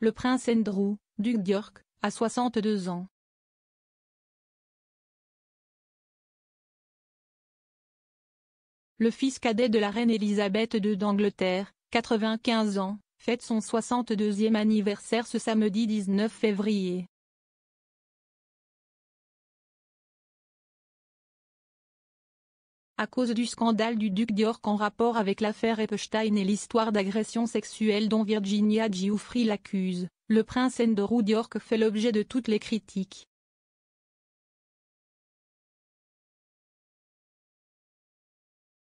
Le prince Andrew, duc d'York, a 62 ans. Le fils cadet de la reine Élisabeth II d'Angleterre, 95 ans, fête son 62e anniversaire ce samedi 19 février. à cause du scandale du duc d'York en rapport avec l'affaire Epstein et l'histoire d'agression sexuelle dont Virginia Giuffre l'accuse, le prince Andrew d'York fait l'objet de toutes les critiques.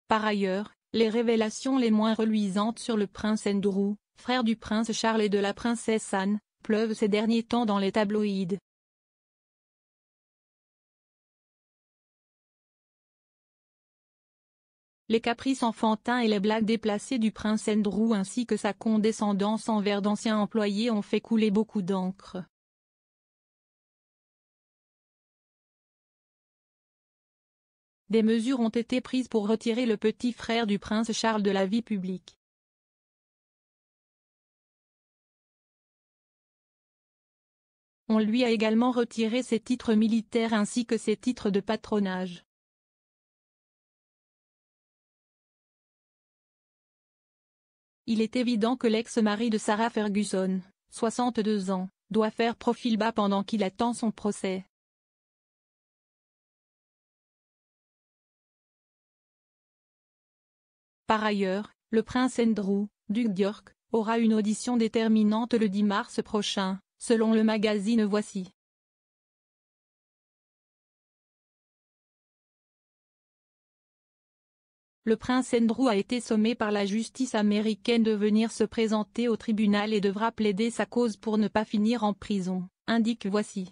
Par ailleurs, les révélations les moins reluisantes sur le prince Andrew, frère du prince Charles et de la princesse Anne, pleuvent ces derniers temps dans les tabloïdes. les caprices enfantins et les blagues déplacées du prince Andrew ainsi que sa condescendance envers d'anciens employés ont fait couler beaucoup d'encre. Des mesures ont été prises pour retirer le petit frère du prince Charles de la vie publique. On lui a également retiré ses titres militaires ainsi que ses titres de patronage. Il est évident que l'ex-mari de Sarah Ferguson, 62 ans, doit faire profil bas pendant qu'il attend son procès. Par ailleurs, le prince Andrew, duc d'York, aura une audition déterminante le 10 mars prochain, selon le magazine Voici. le prince Andrew a été sommé par la justice américaine de venir se présenter au tribunal et devra plaider sa cause pour ne pas finir en prison, indique Voici.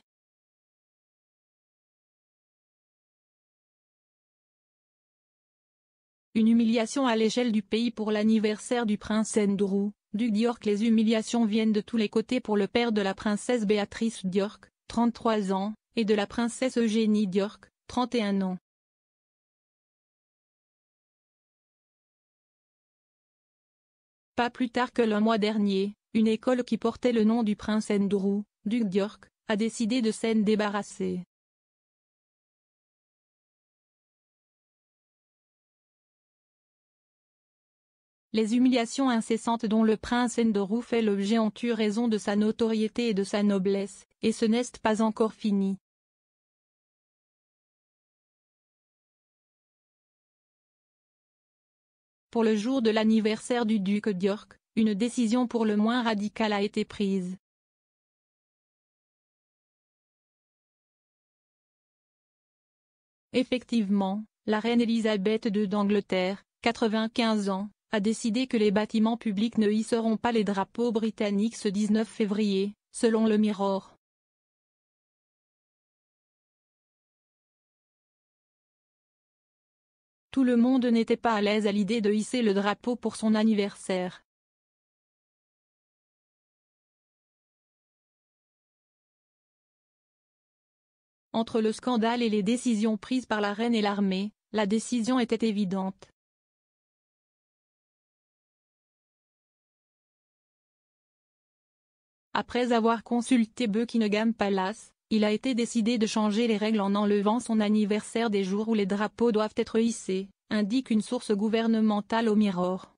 Une humiliation à l'échelle du pays pour l'anniversaire du prince Andrew, duc d'York Les humiliations viennent de tous les côtés pour le père de la princesse Béatrice d'York, 33 ans, et de la princesse Eugénie d'York, 31 ans. Pas plus tard que le mois dernier, une école qui portait le nom du prince Andrew, duc d'York, a décidé de s'en débarrasser. Les humiliations incessantes dont le prince Andrew fait l'objet ont eu raison de sa notoriété et de sa noblesse, et ce n'est pas encore fini. pour le jour de l'anniversaire du duc d'York, une décision pour le moins radicale a été prise. Effectivement, la reine Elisabeth II d'Angleterre, 95 ans, a décidé que les bâtiments publics ne hisseront pas les drapeaux britanniques ce 19 février, selon le Mirror. Tout le monde n'était pas à l'aise à l'idée de hisser le drapeau pour son anniversaire. Entre le scandale et les décisions prises par la reine et l'armée, la décision était évidente. Après avoir consulté Buckingham Palace, il a été décidé de changer les règles en enlevant son anniversaire des jours où les drapeaux doivent être hissés, indique une source gouvernementale au Mirror.